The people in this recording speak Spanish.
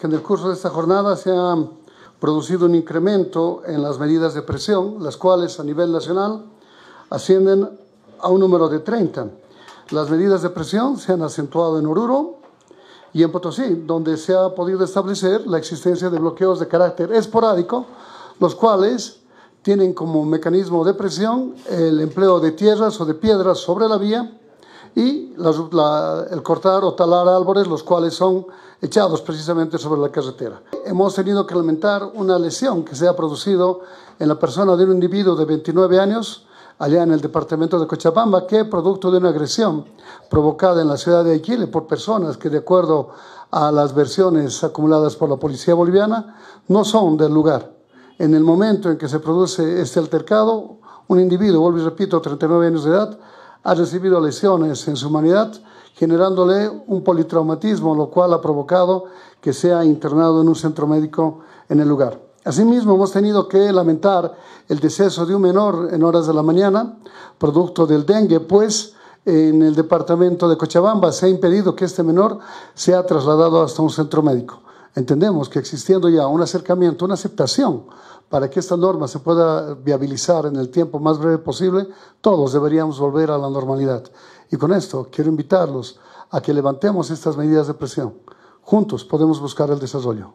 que en el curso de esta jornada se ha producido un incremento en las medidas de presión, las cuales a nivel nacional ascienden a un número de 30. Las medidas de presión se han acentuado en Oruro y en Potosí, donde se ha podido establecer la existencia de bloqueos de carácter esporádico, los cuales tienen como mecanismo de presión el empleo de tierras o de piedras sobre la vía y el cortar o talar árboles, los cuales son echados precisamente sobre la carretera. Hemos tenido que lamentar una lesión que se ha producido en la persona de un individuo de 29 años allá en el departamento de Cochabamba, que producto de una agresión provocada en la ciudad de Aquile por personas que, de acuerdo a las versiones acumuladas por la policía boliviana, no son del lugar. En el momento en que se produce este altercado, un individuo, vuelvo y repito, 39 años de edad, ha recibido lesiones en su humanidad, generándole un politraumatismo, lo cual ha provocado que sea internado en un centro médico en el lugar. Asimismo, hemos tenido que lamentar el deceso de un menor en horas de la mañana, producto del dengue, pues en el departamento de Cochabamba se ha impedido que este menor sea trasladado hasta un centro médico entendemos que existiendo ya un acercamiento, una aceptación para que esta norma se pueda viabilizar en el tiempo más breve posible, todos deberíamos volver a la normalidad. Y con esto quiero invitarlos a que levantemos estas medidas de presión. Juntos podemos buscar el desarrollo.